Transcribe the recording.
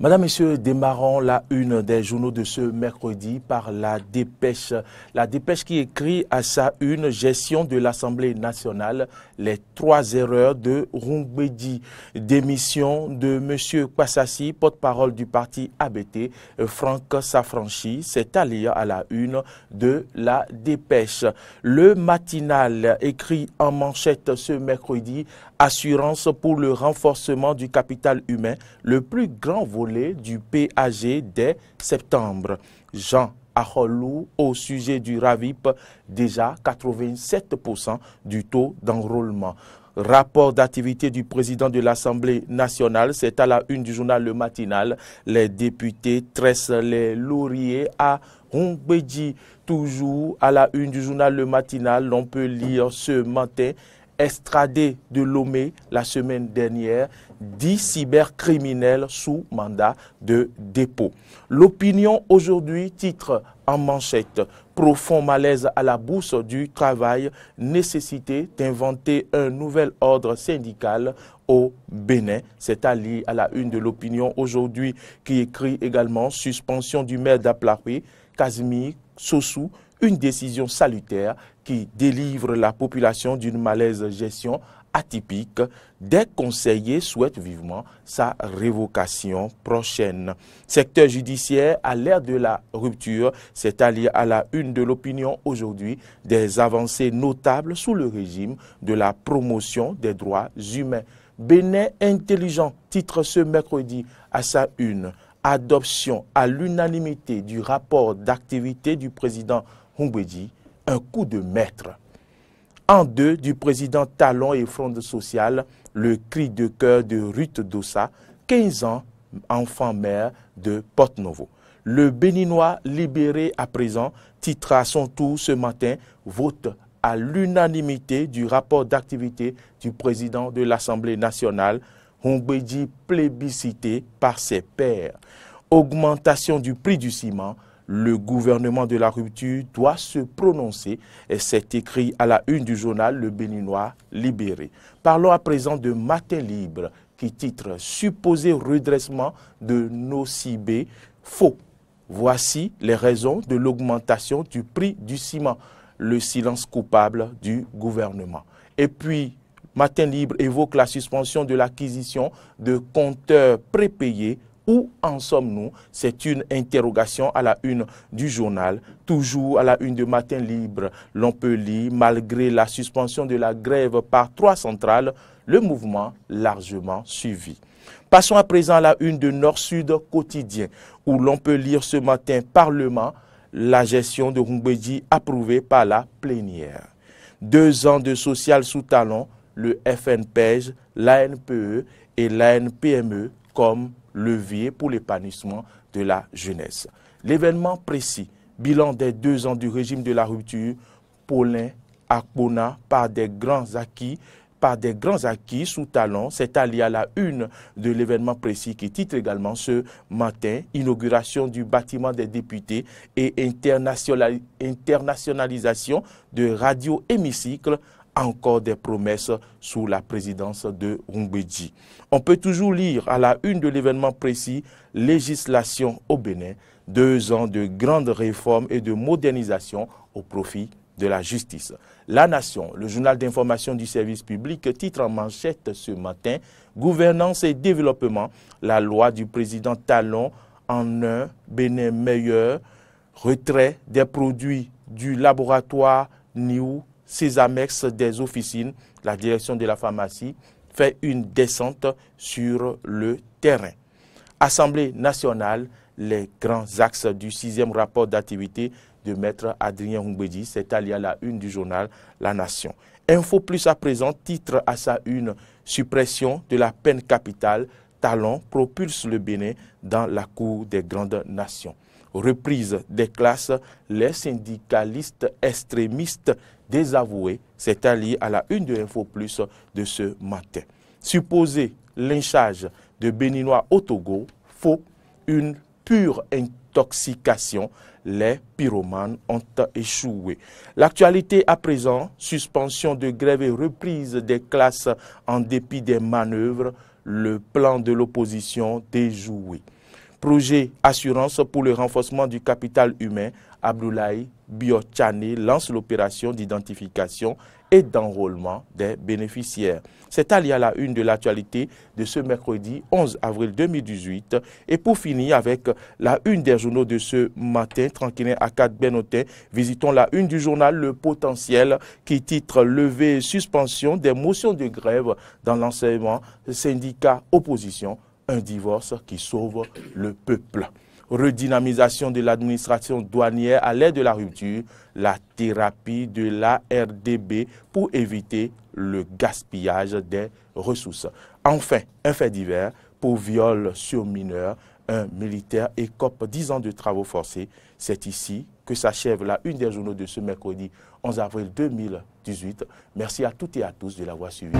Madame, Monsieur, démarrons la une des journaux de ce mercredi par la dépêche. La dépêche qui écrit à sa une gestion de l'Assemblée nationale, les trois erreurs de Rumbedi. Démission de Monsieur Kwasasi, porte-parole du parti ABT, Franck Safranchi, c'est allié à la une de la dépêche. Le matinal écrit en manchette ce mercredi, assurance pour le renforcement du capital humain, le plus grand volet du PAG dès septembre. Jean Aholou au sujet du RAVIP, déjà 87% du taux d'enrôlement. Rapport d'activité du président de l'Assemblée nationale, c'est à la une du journal Le Matinal. Les députés tressent les lauriers à Rongbedji. Toujours à la une du journal Le Matinal, l'on peut lire ce matin, extradé de Lomé la semaine dernière. 10 cybercriminels sous mandat de dépôt. L'opinion aujourd'hui titre en manchette profond malaise à la bourse du travail, nécessité d'inventer un nouvel ordre syndical au Bénin. C'est allié à la une de l'opinion aujourd'hui qui écrit également suspension du maire d'Aplaoui, Casimir Sossou, une décision salutaire qui délivre la population d'une malaise gestion atypique, des conseillers souhaitent vivement sa révocation prochaine. Secteur judiciaire à l'ère de la rupture, c'est-à-dire à la une de l'opinion aujourd'hui, des avancées notables sous le régime de la promotion des droits humains. Bénin intelligent titre ce mercredi à sa une adoption à l'unanimité du rapport d'activité du président Humbedi un coup de maître. En deux, du président Talon et Fronde Sociale, le cri de cœur de Ruth Dossa, 15 ans, enfant-mère de Porte-Novo. Le Béninois libéré à présent titre son tour ce matin vote à l'unanimité du rapport d'activité du président de l'Assemblée nationale, Hongbeji plébiscité par ses pairs. Augmentation du prix du ciment, le gouvernement de la rupture doit se prononcer et c'est écrit à la une du journal Le Béninois Libéré. Parlons à présent de Matin Libre qui titre Supposé redressement de Nocibé faux. Voici les raisons de l'augmentation du prix du ciment, le silence coupable du gouvernement. Et puis, Matin Libre évoque la suspension de l'acquisition de compteurs prépayés où en sommes-nous C'est une interrogation à la une du journal. Toujours à la une de Matin Libre, l'on peut lire, malgré la suspension de la grève par trois centrales, le mouvement largement suivi. Passons à présent à la une de Nord-Sud quotidien, où l'on peut lire ce matin Parlement, la gestion de Rumbedi approuvée par la plénière. Deux ans de social sous talon, le FNPEJ, l'ANPE et l'ANPME comme levier pour l'épanouissement de la jeunesse. L'événement précis, bilan des deux ans du régime de la rupture, Paulin akbona par des grands acquis, par des grands acquis sous talon, C'est allié à la une de l'événement précis qui titre également ce matin Inauguration du bâtiment des députés et internationalisation de Radio Hémicycle encore des promesses sous la présidence de Rumbeji. On peut toujours lire à la une de l'événement précis Législation au Bénin, deux ans de grandes réformes et de modernisation au profit de la justice. La Nation, le journal d'information du service public, titre en manchette ce matin Gouvernance et développement, la loi du président Talon en un Bénin meilleur, retrait des produits du laboratoire New ces annexes des officines, la direction de la pharmacie fait une descente sur le terrain. Assemblée nationale, les grands axes du sixième rapport d'activité de maître Adrien Houmbedi, c'est allié à la une du journal La Nation. Info Plus à présent titre à sa une suppression de la peine capitale talent propulse le Bénin dans la cour des grandes nations. Reprise des classes, les syndicalistes extrémistes désavoués, c'est allié à la une de Info Plus de ce matin. Supposé lynchage de Béninois au Togo, faux, une pure intoxication, les pyromanes ont échoué. L'actualité à présent, suspension de grève et reprise des classes en dépit des manœuvres, le plan de l'opposition déjoué. Projet assurance pour le renforcement du capital humain Abdoulaye Biotchané lance l'opération d'identification et d'enrôlement des bénéficiaires. C'est allié à la une de l'actualité de ce mercredi 11 avril 2018. Et pour finir avec la une des journaux de ce matin, tranquille à 4 Benotin, visitons la une du journal Le Potentiel qui titre Levée et suspension des motions de grève dans l'enseignement syndicat opposition, un divorce qui sauve le peuple redynamisation de l'administration douanière à l'aide de la rupture, la thérapie de la RDB pour éviter le gaspillage des ressources. Enfin, un fait divers pour viol sur mineur, un militaire écope 10 ans de travaux forcés. C'est ici que s'achève la une des journaux de ce mercredi 11 avril 2018. Merci à toutes et à tous de l'avoir suivi.